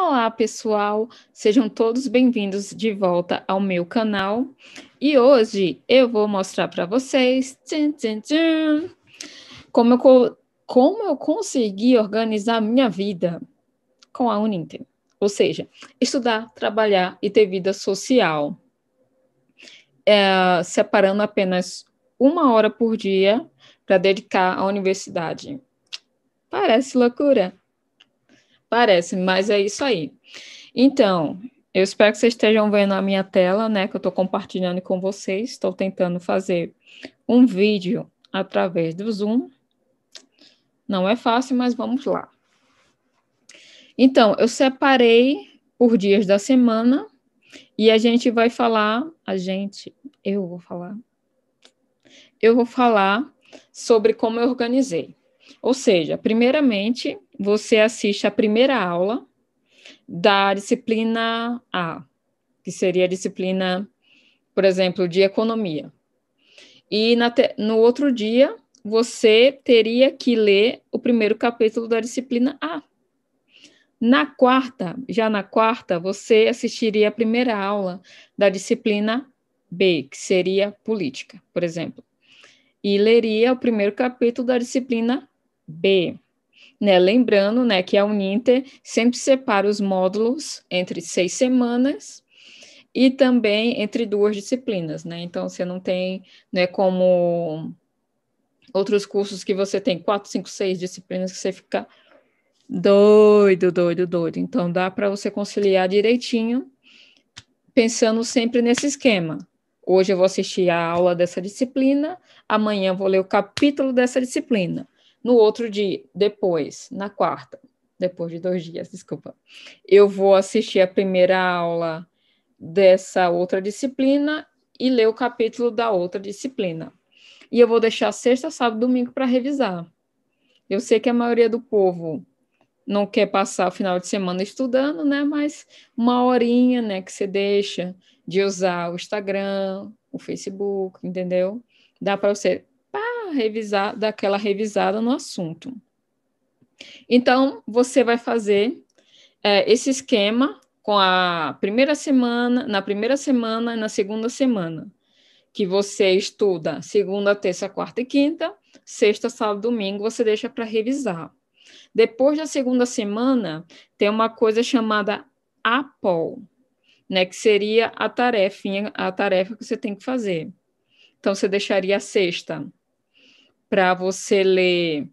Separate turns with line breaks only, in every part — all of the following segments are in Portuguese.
Olá, pessoal! Sejam todos bem-vindos de volta ao meu canal. E hoje eu vou mostrar para vocês tchim, tchim, tchim, como, eu, como eu consegui organizar minha vida com a Uninter, Ou seja, estudar, trabalhar e ter vida social. É, separando apenas uma hora por dia para dedicar à universidade. Parece loucura, Parece, mas é isso aí. Então, eu espero que vocês estejam vendo a minha tela, né? Que eu estou compartilhando com vocês. Estou tentando fazer um vídeo através do Zoom. Não é fácil, mas vamos lá. Então, eu separei por dias da semana e a gente vai falar, a gente, eu vou falar, eu vou falar sobre como eu organizei. Ou seja, primeiramente, você assiste a primeira aula da disciplina A, que seria a disciplina, por exemplo, de economia. E te, no outro dia, você teria que ler o primeiro capítulo da disciplina A. Na quarta, já na quarta, você assistiria a primeira aula da disciplina B, que seria política, por exemplo, e leria o primeiro capítulo da disciplina B né? Lembrando, né, que a Uninter sempre separa os módulos entre seis semanas e também entre duas disciplinas, né? Então você não tem, né, como outros cursos que você tem quatro, cinco, seis disciplinas que você fica doido, doido, doido. Então dá para você conciliar direitinho, pensando sempre nesse esquema. Hoje eu vou assistir a aula dessa disciplina, amanhã vou ler o capítulo dessa disciplina. No outro dia, depois, na quarta, depois de dois dias, desculpa, eu vou assistir a primeira aula dessa outra disciplina e ler o capítulo da outra disciplina. E eu vou deixar sexta, sábado, domingo para revisar. Eu sei que a maioria do povo não quer passar o final de semana estudando, né? Mas uma horinha, né, que você deixa de usar o Instagram, o Facebook, entendeu? Dá para você revisar, daquela revisada no assunto. Então, você vai fazer é, esse esquema com a primeira semana, na primeira semana e na segunda semana, que você estuda segunda, terça, quarta e quinta, sexta, sábado, domingo, você deixa para revisar. Depois da segunda semana, tem uma coisa chamada APOL, né, que seria a tarefa, a tarefa que você tem que fazer. Então, você deixaria a sexta para você ler,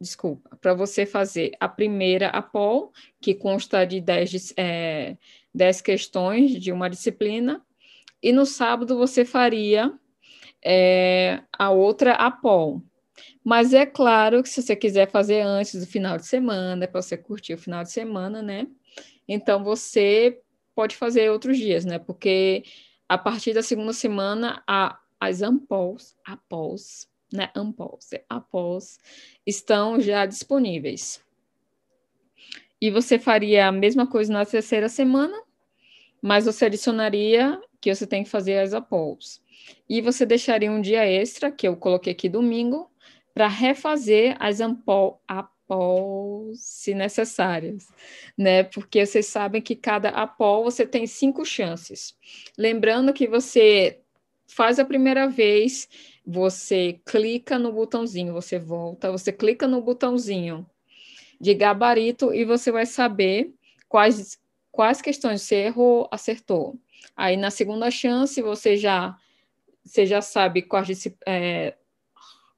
desculpa, para você fazer a primeira APOL, que consta de 10 é, dez questões de uma disciplina, e no sábado você faria é, a outra APOL. Mas é claro que se você quiser fazer antes do final de semana, é para você curtir o final de semana, né? Então você pode fazer outros dias, né? Porque a partir da segunda semana, a, as AMPOLs, APOLs, né, após, após, estão já disponíveis. E você faria a mesma coisa na terceira semana, mas você adicionaria que você tem que fazer as após. E você deixaria um dia extra, que eu coloquei aqui domingo, para refazer as ampol, se necessárias, né? Porque vocês sabem que cada apol você tem cinco chances. Lembrando que você faz a primeira vez você clica no botãozinho, você volta, você clica no botãozinho de gabarito e você vai saber quais, quais questões você errou, acertou. Aí na segunda chance você já você já sabe quais, é,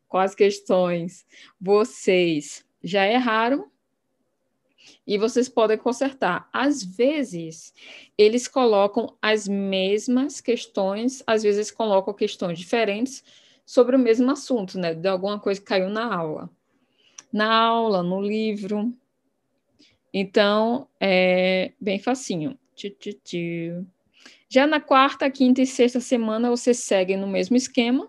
quais questões vocês já erraram e vocês podem consertar. Às vezes, eles colocam as mesmas questões, às vezes colocam questões diferentes, sobre o mesmo assunto, né? De alguma coisa que caiu na aula. Na aula, no livro. Então, é bem facinho. Já na quarta, quinta e sexta semana, você segue no mesmo esquema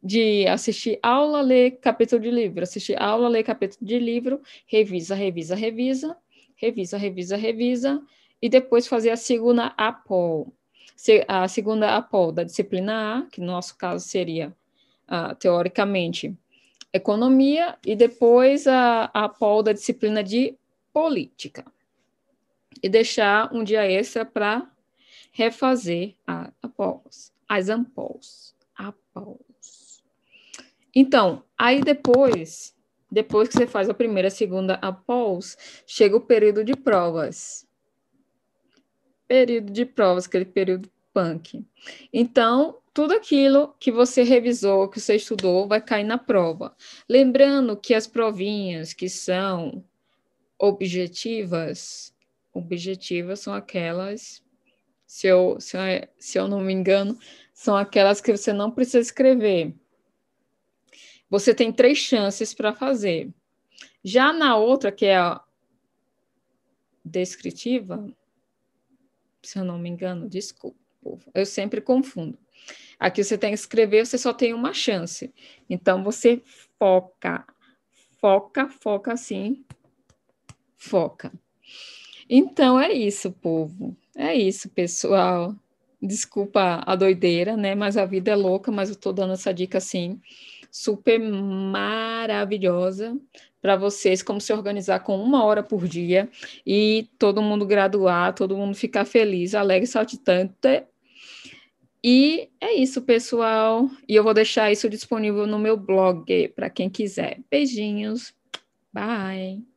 de assistir aula, ler capítulo de livro, assistir aula, ler capítulo de livro, revisa, revisa, revisa, revisa, revisa, revisa, e depois fazer a segunda APOL. A segunda APOL da disciplina A, que no nosso caso seria uh, teoricamente, economia e depois a, a pol da disciplina de política. E deixar um dia extra para refazer a, a pols, as ampols, a pols. Então, aí depois, depois que você faz a primeira, a segunda apols, chega o período de provas. Período de provas, aquele período punk. Então, tudo aquilo que você revisou, que você estudou, vai cair na prova. Lembrando que as provinhas que são objetivas, objetivas são aquelas, se eu, se eu, se eu não me engano, são aquelas que você não precisa escrever. Você tem três chances para fazer. Já na outra, que é a descritiva, se eu não me engano, desculpa, eu sempre confundo. Aqui você tem que escrever, você só tem uma chance. Então você foca, foca, foca assim, foca. Então é isso, povo. É isso, pessoal. Desculpa a doideira, né? Mas a vida é louca, mas eu tô dando essa dica assim, super maravilhosa para vocês como se organizar com uma hora por dia e todo mundo graduar, todo mundo ficar feliz, alegre, saltitante e é isso, pessoal. E eu vou deixar isso disponível no meu blog para quem quiser. Beijinhos. Bye.